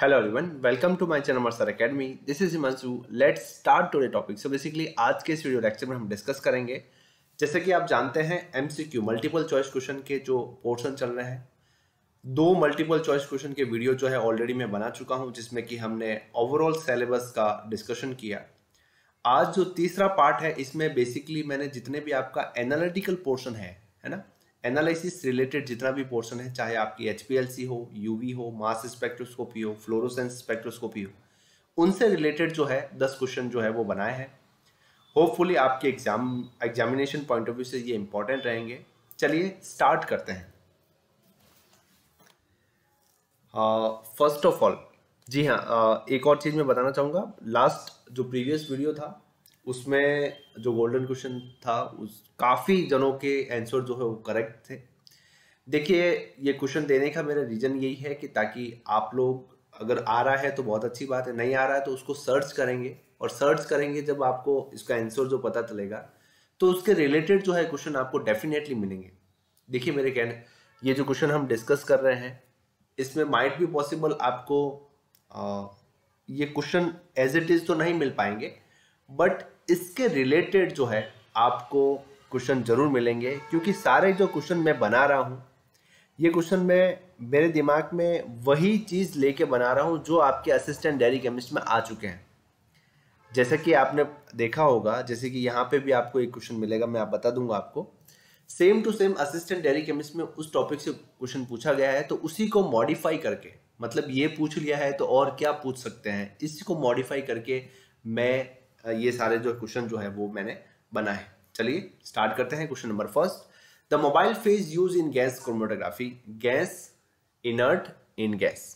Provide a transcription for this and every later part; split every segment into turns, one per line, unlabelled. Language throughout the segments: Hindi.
hello everyone welcome to my channel मरसर academy this is Himanshu let's start today topic so basically आज के इस वीडियो लेक्चर में हम डिस्कस करेंगे जैसे कि आप जानते हैं एमसीक्यू मल्टीपल चॉइस क्वेश्चन के जो पोर्शन चल रहे हैं दो मल्टीपल चॉइस क्वेश्चन के वीडियो जो है ऑलरेडी मैं बना चुका हूँ जिसमें कि हमने ओवरऑल सेलेबस का डिस्कशन किया आज जो तीसरा पार्ट है इसमें बेसिकली मैंने जितने भी आपका एनालिटिकल पोर्शन है है ना एनालिसिस रिलेटेड जितना भी पोर्शन है चाहे आपकी एच हो यू हो मास स्पेक्ट्रोस्कोपी हो फ्लोरोसेंस स्पेक्ट्रोस्कोपी हो उनसे रिलेटेड जो है दस क्वेश्चन जो है वो बनाए हैं होपफुली आपके exam examination point of view से ये इंपॉर्टेंट रहेंगे चलिए स्टार्ट करते हैं फर्स्ट ऑफ ऑल जी हाँ uh, एक और चीज़ मैं बताना चाहूँगा लास्ट जो प्रीवियस वीडियो था उसमें जो गोल्डन क्वेश्चन था उस काफ़ी जनों के आंसर जो है वो करेक्ट थे देखिए ये क्वेश्चन देने का मेरा रीज़न यही है कि ताकि आप लोग अगर आ रहा है तो बहुत अच्छी बात है नहीं आ रहा है तो उसको सर्च करेंगे और सर्च करेंगे जब आपको इसका आंसर जो पता चलेगा तो उसके रिलेटेड जो है क्वेश्चन आपको डेफिनेटली मिलेंगे देखिए मेरे कहने ये जो क्वेश्चन हम डिस्कस कर रहे हैं इसमें माइट भी पॉसिबल आपको आ, ये क्वेश्चन एज इट इज़ तो नहीं मिल पाएंगे बट इसके रिलेटेड जो है आपको क्वेश्चन जरूर मिलेंगे क्योंकि सारे जो क्वेश्चन मैं बना रहा हूँ ये क्वेश्चन मैं मेरे दिमाग में वही चीज़ लेके बना रहा हूँ जो आपके असिस्टेंट डेयरी केमिस्ट में आ चुके हैं जैसे कि आपने देखा होगा जैसे कि यहाँ पे भी आपको एक क्वेश्चन मिलेगा मैं आप बता दूंगा आपको same to same assistant dairy chemist में उस टॉपिक से क्वेश्चन पूछा गया है तो उसी को मॉडिफाई करके मतलब ये पूछ लिया है तो और क्या पूछ सकते हैं इसी को मॉडिफाई करके मैं ये सारे जो क्वेश्चन जो है वो मैंने बनाए चलिए स्टार्ट करते हैं question number first the mobile phase use in gas chromatography gas inert in gas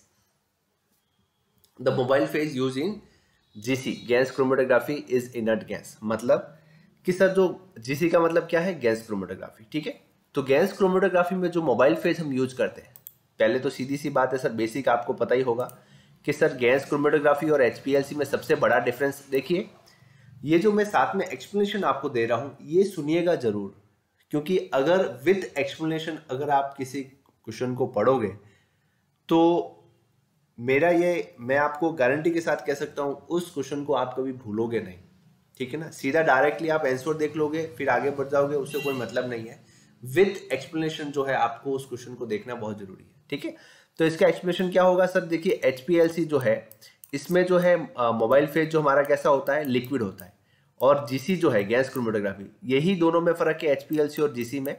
the mobile phase use in GC gas chromatography is inert gas मतलब कि सर जो जीसी का मतलब क्या है गैस क्रोमोटोग्राफी ठीक है तो गैस क्रोमोटोग्राफी में जो मोबाइल फेज हम यूज करते हैं पहले तो सीधी सी बात है सर बेसिक आपको पता ही होगा कि सर गैस क्रोमेटोग्राफी और एच में सबसे बड़ा डिफरेंस देखिए ये जो मैं साथ में एक्सप्लेनेशन आपको दे रहा हूँ ये सुनिएगा जरूर क्योंकि अगर विथ एक्सप्लेनेशन अगर आप किसी क्वेश्चन को पढ़ोगे तो मेरा ये मैं आपको गारंटी के साथ कह सकता हूँ उस क्वेश्चन को आप कभी भूलोगे नहीं ठीक है ना सीधा डायरेक्टली आप आंसर देख लोगे फिर आगे बढ़ जाओगे उससे कोई मतलब नहीं है विथ एक्सप्लेनेशन जो है आपको उस क्वेश्चन को देखना बहुत जरूरी है ठीक है तो इसका एक्सप्लेनेशन क्या होगा सर देखिए एच जो है इसमें जो है मोबाइल फेज जो हमारा कैसा होता है लिक्विड होता है और जीसी जो है गैस क्रोमेटोग्राफी यही दोनों में फ़र्क है एच और जीसी में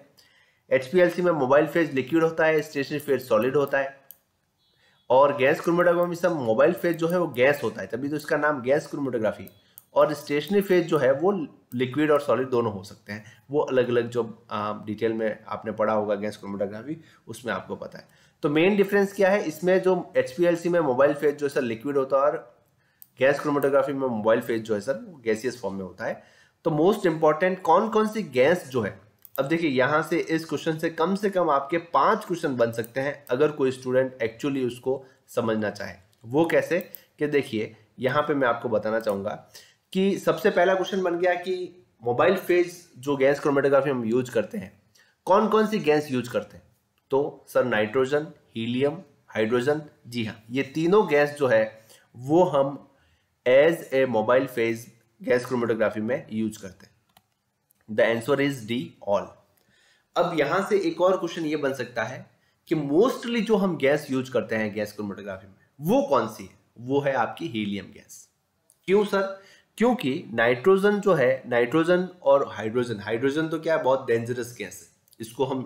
एच में मोबाइल फेज लिक्विड होता है स्टेशनरी फेज सॉलिड होता है और गैस क्रोमेटोग्राफी सब मोबाइल फेज जो है वो गैस होता है तभी तो इसका नाम गैस क्रोमेटोग्राफी और स्टेशनरी फेज जो है वो लिक्विड और सॉलिड दोनों हो सकते हैं वो अलग अलग जो डिटेल में आपने पढ़ा होगा गैस क्रोमेटोग्राफी उसमें आपको पता है तो मेन डिफरेंस क्या है इसमें जो एच में मोबाइल फेज जो है सर लिक्विड होता है और गैस क्रोमेटोग्राफी में मोबाइल फेज जो है सर गैसियस फॉर्म में होता है तो मोस्ट इंपॉर्टेंट कौन कौन सी गैस जो है अब देखिए यहाँ से इस क्वेश्चन से कम से कम आपके पांच क्वेश्चन बन सकते हैं अगर कोई स्टूडेंट एक्चुअली उसको समझना चाहे वो कैसे कि देखिए यहाँ पे मैं आपको बताना चाहूँगा कि सबसे पहला क्वेश्चन बन गया कि मोबाइल फेज जो गैस क्रोमेटोग्राफी हम यूज करते हैं कौन कौन सी गैस यूज करते हैं तो सर नाइट्रोजन हीलियम हाइड्रोजन जी हाँ ये तीनों गैस जो है वो हम as a mobile phase gas chromatography में यूज करते हैं the answer is D all अब यहां से एक और क्वेश्चन ये बन सकता है कि मोस्टली जो हम गैस यूज करते हैं गैस क्रोमेटोग्राफी में वो कौन सी है वो है आपकी हीलियम गैस क्यों सर क्योंकि नाइट्रोजन जो है नाइट्रोजन और हाइड्रोजन हाइड्रोजन तो क्या है बहुत डेंजरस गैस है इसको हम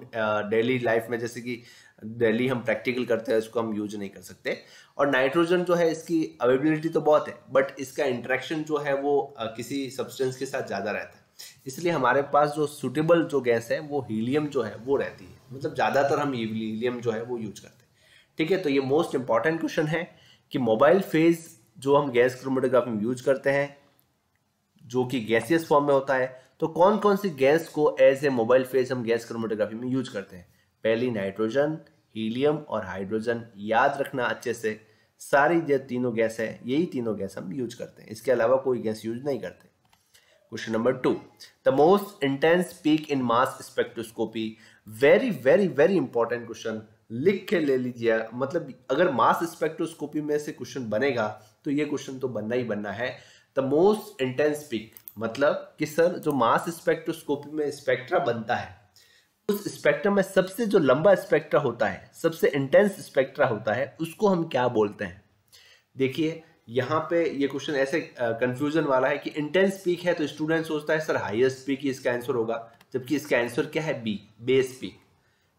डेली लाइफ में जैसे कि डेली हम प्रैक्टिकल करते हैं इसको हम यूज नहीं कर सकते और नाइट्रोजन जो है इसकी अवेबिलिटी तो बहुत है बट इसका इंट्रैक्शन जो है वो किसी सब्सटेंस के साथ ज़्यादा रहता है इसलिए हमारे पास जो सुटेबल जो गैस है वो हीलियम जो है वो रहती है मतलब ज़्यादातर हम हीलियम जो है वो यूज करते हैं ठीक है तो ये मोस्ट इंपॉर्टेंट क्वेश्चन है कि मोबाइल फेज जो हम गैस क्रोमेटोग्राफी में यूज करते हैं जो कि गैसियस फॉर्म में होता है तो कौन कौन सी गैस को एज ए मोबाइल फेज हम गैस क्रोमेटोग्राफी में यूज करते हैं पहली नाइट्रोजन हीलियम और हाइड्रोजन याद रखना अच्छे से सारी जो तीनों गैस है यही तीनों गैस हम यूज करते हैं इसके अलावा कोई गैस यूज नहीं करते question number two the most intense peak in mass spectroscopy very very very important question लिख के ले लीजिए मतलब अगर मास स्पेक्ट्रोस्कोपी में से क्वेश्चन बनेगा तो ये क्वेश्चन तो बनना ही बनना है द मोस्ट इंटेंस पीक मतलब कि सर जो मास स्पेक्ट्रोस्कोपी में स्पेक्ट्रा बनता है उस स्पेक्ट्रम में सबसे जो लंबा स्पेक्ट्रा होता है सबसे इंटेंस स्पेक्ट्रा होता है उसको हम क्या बोलते हैं देखिए यहाँ पे ये क्वेश्चन ऐसे कंफ्यूजन वाला है कि इंटेंस पीक है तो स्टूडेंट सोचता है सर हाईएस्ट पीक ही इसका आंसर होगा जबकि इसका आंसर क्या है बी बेस पीक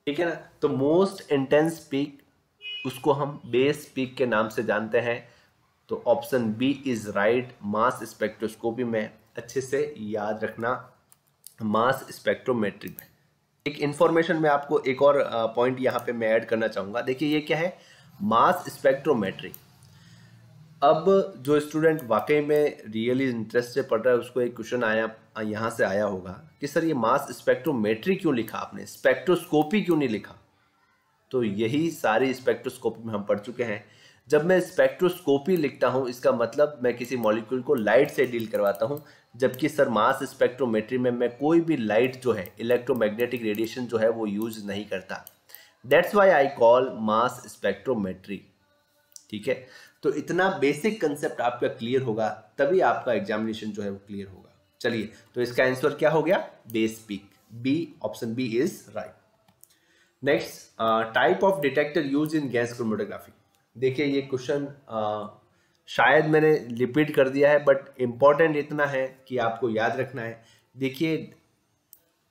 ठीक है ना तो मोस्ट इंटेंस पीक उसको हम बेस पीक के नाम से जानते हैं तो option B is right mass spectroscopy में अच्छे से याद रखना मास स्पेक्ट्रोमेट्रिक में एक इंफॉर्मेशन में आपको एक और पॉइंट यहाँ पे मैं ऐड करना चाहूँगा देखिए ये क्या है मास स्पेक्ट्रोमेट्री अब जो स्टूडेंट वाकई में रियली इंटरेस्ट से पढ़ रहा है उसको एक क्वेश्चन आया यहाँ से आया होगा कि सर ये मास स्पेक्ट्रोमेट्री क्यों लिखा आपने स्पेक्ट्रोस्कोपी क्यों नहीं लिखा तो यही सारी स्पेक्ट्रोस्कोपी में हम पढ़ चुके हैं जब मैं स्पेक्ट्रोस्कोपी लिखता हूँ इसका मतलब मैं किसी मॉलिक्यूल को लाइट से डील करवाता हूँ जबकि सर मास स्पेक्ट्रोमेट्री में मैं कोई भी लाइट जो है इलेक्ट्रोमैग्नेटिक रेडिएशन जो है वो यूज नहीं करता that's why I call mass spectrometry ठीक है तो इतना बेसिक कंसेप्ट आपका क्लियर होगा तभी आपका एग्जामिनेशन जो है वो क्लियर होगा चलिए तो इसका आंसर क्या हो गया base peak B option B is right next type of detector use in gas chromatography देखिए ये क्वेश्चन शायद मैंने रिपीट कर दिया है बट इम्पॉर्टेंट इतना है कि आपको याद रखना है देखिए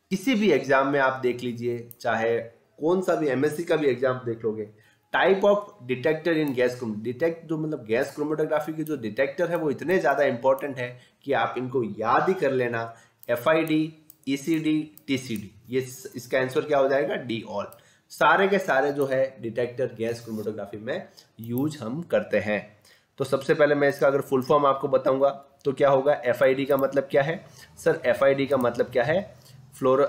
किसी भी एग्ज़ाम में आप देख लीजिए चाहे कौन सा भी एमएससी का भी एग्ज़ाम देख लोगे type of detector in gas chrome detect जो मतलब गैस क्रोमेटोग्राफी के जो डिटेक्टर है वो इतने ज़्यादा इंपॉर्टेंट है कि आप इनको याद ही कर लेना F I D E C D T C D ये इसका आंसर क्या हो जाएगा डी ऑल सारे के सारे जो है डिटेक्टर गैस क्रोमेटोग्राफी में यूज हम करते हैं तो सबसे पहले मैं इसका अगर फुल फॉर्म आपको बताऊंगा तो क्या होगा एफ का मतलब क्या है सर एफ का मतलब क्या है floor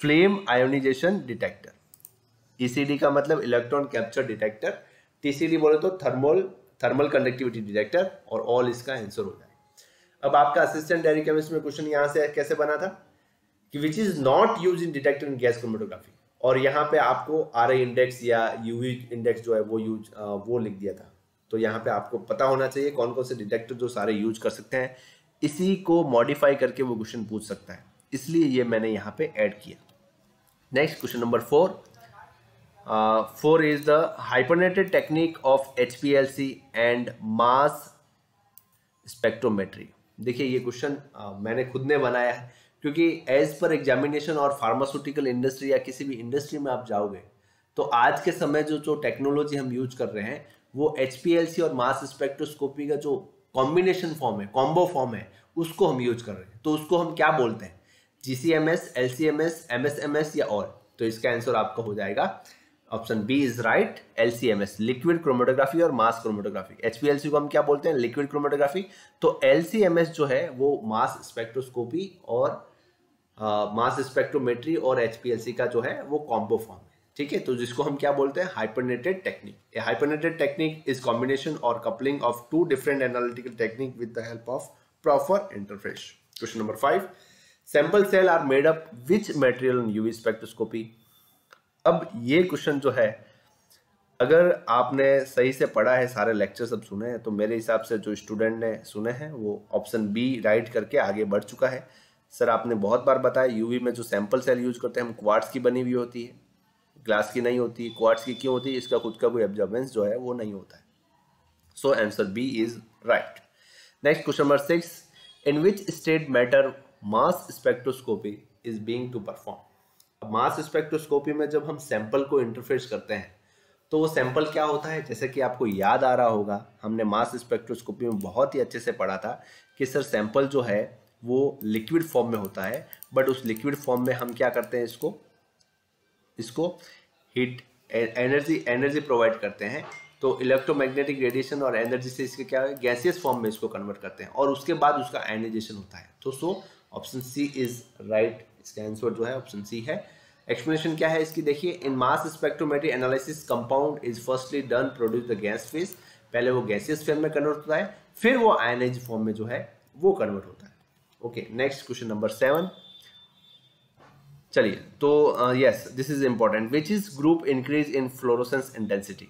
flame ionization detector E का मतलब इलेक्ट्रॉन कैप्चर डिटेक्टर टीसीडी बोले तो थर्मोल थर्मल कंडक्टिविटी डिटेक्टर और ऑल इसका आंसर हो जाए अब आपका असिस्टेंट डायरी केमिस्ट में क्वेश्चन यहाँ से कैसे बना था कि which is not use in detector in gas chromatography और यहाँ पे आपको आर इंडेक्स या यू इंडेक्स जो है वो यूज वो लिख दिया था तो यहाँ पे आपको पता होना चाहिए कौन कौन से डिटेक्टर जो सारे यूज कर सकते हैं इसी को मॉडिफाई करके वो क्वेश्चन पूछ सकता है इसलिए ये मैंने यहाँ पे ऐड किया next question number four four is the hyphenated technique of H P L C and mass spectrometry देखिए ये क्वेश्चन मैंने खुद ने बनाया है क्योंकि एज पर एग्जामिनेशन और फार्मास्यूटिकल इंडस्ट्री या किसी भी इंडस्ट्री में आप जाओगे तो आज के समय जो जो टेक्नोलॉजी हम यूज कर रहे हैं वो एच और मास स्पेक्ट्रोस्कोपी का जो कॉम्बिनेशन फॉर्म है कॉम्बो फॉर्म है उसको हम यूज कर रहे हैं तो उसको हम क्या बोलते हैं G C M S L C M S M S M S या और तो इसका आंसर आपका हो जाएगा option B is right L C M S liquid chromatography और mass chromatography H P L C को हम क्या बोलते हैं लिक्विड क्रोमेटोग्राफी तो एल सी एम एस जो है वो मास स्पेक्ट्रोस्कोपी और मास स्पेक्ट्रोमेट्री और एचपीएलसी का जो है वो कॉम्बो फॉर्म है ठीक है तो जिसको हम क्या बोलते हैं hyphenated technique a hyphenated technique is combination or coupling of two different analytical technique with the help of proper interface question number five sample cell are made up which material UV spectroscopy अब ये क्वेश्चन जो है अगर आपने सही से पढ़ा है सारे लेक्चर सब सुने हैं तो मेरे हिसाब से जो स्टूडेंट ने सुने हैं वो ऑप्शन बी राइट करके आगे बढ़ चुका है सर आपने बहुत बार बताया यूवी में जो सैंपल सेल यूज करते हैं हम क्वार्ट्स की बनी हुई होती है ग्लास की नहीं होती क्वार्ट्स की क्यों होती है इसका खुद का कोई ऑब्जर्वेंस जो है वो नहीं होता है so answer B is right next question number six in which state matter mass spectroscopy is being to perform mass spectroscopy में जब हम सैंपल को इंटरफेस करते हैं तो वो सैंपल क्या होता है जैसे कि आपको याद आ रहा होगा हमने मास स्पेक्ट्रोस्कोपी में बहुत ही अच्छे से पढ़ा था कि सर सैंपल जो है वो लिक्विड फॉर्म में होता है बट उस लिक्विड फॉर्म में हम क्या करते हैं इसको इसको हीट एनर्जी एनर्जी प्रोवाइड करते हैं तो इलेक्ट्रोमैग्नेटिक रेडिएशन और एनर्जी से इसके क्या है गैसियस फॉर्म में इसको कन्वर्ट करते हैं और उसके बाद उसका आयनाइजेशन होता है तो so option C is right इसका आंसर जो है ऑप्शन सी है एक्सप्लेनेशन क्या है इसकी देखिए in mass spectrometry analysis compound is firstly done produce the gas phase पहले वो गैसियस फेम में कन्वर्ट होता है फिर वो आयनाइज फॉर्म में जो है वो कन्वर्ट होता है okay next question number seven चलिए तो yes this is important which is group increase in fluorescence intensity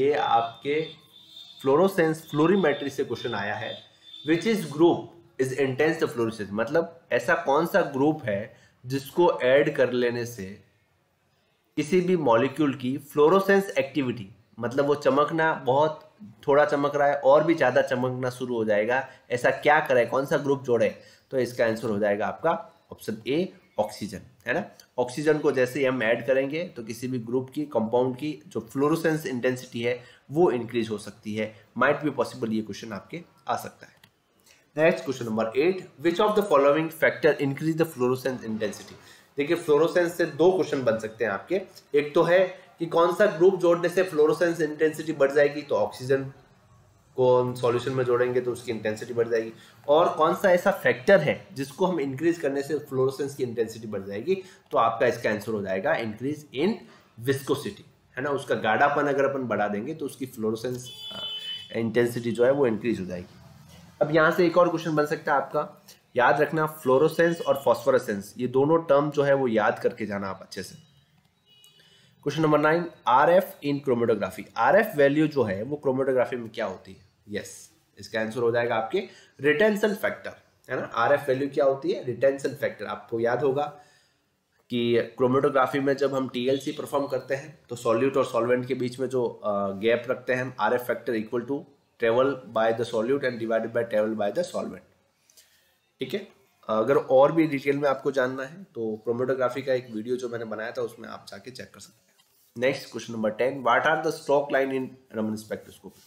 ये आपके फ्लोरोसेंस फ्लोरीमेट्री से क्वेश्चन आया है which is group is intense fluorescence मतलब ऐसा कौन सा ग्रुप है जिसको ऐड कर लेने से किसी भी मॉलिक्यूल की फ्लोरोसेंस एक्टिविटी मतलब वो चमकना बहुत थोड़ा चमक रहा है और भी ज़्यादा चमकना शुरू हो जाएगा ऐसा क्या करें कौन सा ग्रुप जोड़े तो इसका आंसर हो जाएगा आपका ऑप्शन ए ऑक्सीजन है ना ऑक्सीजन को जैसे हम ऐड करेंगे तो किसी भी ग्रुप की कंपाउंड की जो फ्लोरोसेंस इंटेंसिटी है वो इंक्रीज हो सकती है माइट भी पॉसिबल ये क्वेश्चन आपके आ सकता है next question number eight which of the following factor increase the fluorescence intensity देखिए फ्लोरोसेंस से दो क्वेश्चन बन सकते हैं आपके एक तो है कि कौन सा ग्रुप जोड़ने से फ्लोरोसेंस इंटेंसिटी बढ़ जाएगी तो ऑक्सीजन को हम सॉल्यूशन में जोड़ेंगे तो उसकी इंटेंसिटी बढ़ जाएगी और कौन सा ऐसा फैक्टर है जिसको हम इंक्रीज करने से फ्लोरोसेंस की इंटेंसिटी बढ़ जाएगी तो आपका इसका आंसर हो जाएगा इंक्रीज इन विस्कोसिटी है ना उसका गाढ़ापन अगर अपन बढ़ा देंगे तो उसकी फ्लोरोसेंस इंटेंसिटी जो है वो इंक्रीज हो जाएगी अब यहाँ से एक और क्वेश्चन बन सकता है आपका याद रखना फ्लोरोसेंस और फॉस्फोरसेंस ये दोनों टर्म जो है वो याद करके जाना आप अच्छे से question number nine R F in chromatography R F value जो है वो क्रोमेटोग्राफी में क्या होती है यस yes, इसका आंसर हो जाएगा आपके रिटेंशन फैक्टर है ना आर एफ वैल्यू क्या होती है रिटेंशन फैक्टर आपको याद होगा कि क्रोमेटोग्राफी में जब हम टीएलसी परफॉर्म करते हैं तो सॉल्यूट और सॉल्वेंट के बीच में जो गैप रखते हैं हम R F factor equal to travel by the solute and divided by travel by the solvent ठीक है अगर और भी डिटेल में आपको जानना है तो क्रोमेटोग्राफी का एक वीडियो जो मैंने बनाया था उसमें आप जाके चेक कर सकते हैं next question number ten what are the stock line in Raman spectroscopy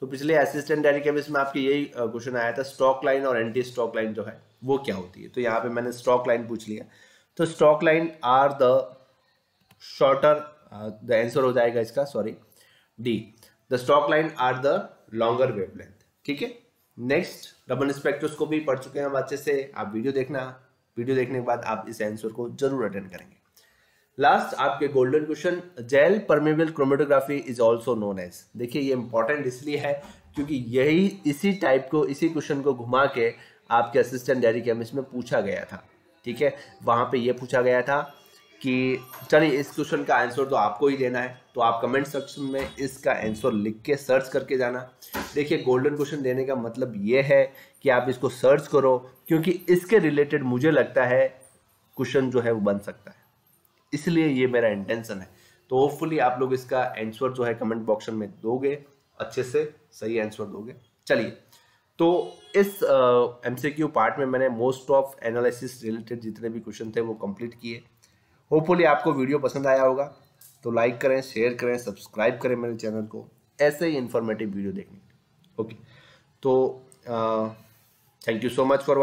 तो पिछले असिस्टेंट डायरी में आपके यही क्वेश्चन आया था स्टॉक लाइन और एंटी स्टॉक लाइन जो है वो क्या होती है तो यहाँ पे मैंने स्टॉक लाइन पूछ लिया तो stock line are the shorter the answer हो जाएगा इसका sorry D the stock line are the longer length ठीक है नेक्स्ट रमन स्पेक्ट्रोस्कोपी पढ़ चुके हैं हम अच्छे से आप वीडियो देखना वीडियो देखने के बाद आप इस आंसर को जरूर अटेंड करेंगे लास्ट आपके golden question gel permeable chromatography is also known as देखिए ये इंपॉर्टेंट इसलिए है क्योंकि यही इसी टाइप को इसी क्वेश्चन को घुमा के आपके असिस्टेंट डेयरी केमिस्ट में पूछा गया था ठीक है वहाँ पे ये पूछा गया था कि चलिए इस क्वेश्चन का आंसर तो आपको ही देना है तो आप कमेंट सेक्शन में इसका आंसर लिख के सर्च करके जाना देखिए गोल्डन क्वेश्चन देने का मतलब ये है कि आप इसको सर्च करो क्योंकि इसके रिलेटेड मुझे लगता है क्वेश्चन जो है वो बन सकता है इसलिए ये मेरा इंटेंशन है तो होपफुली आप लोग इसका आंसर जो है कमेंट बॉक्स में दोगे अच्छे से सही आंसर दोगे चलिए तो इस एम सी क्यू पार्ट में मैंने मोस्ट ऑफ एनालिसिस रिलेटेड जितने भी क्वेश्चन थे वो कंप्लीट किए होपफुली आपको वीडियो पसंद आया होगा तो लाइक करें शेयर करें सब्सक्राइब करें मेरे चैनल को ऐसे ही इंफॉर्मेटिव वीडियो देखने के लिए ओके तो thank you so much for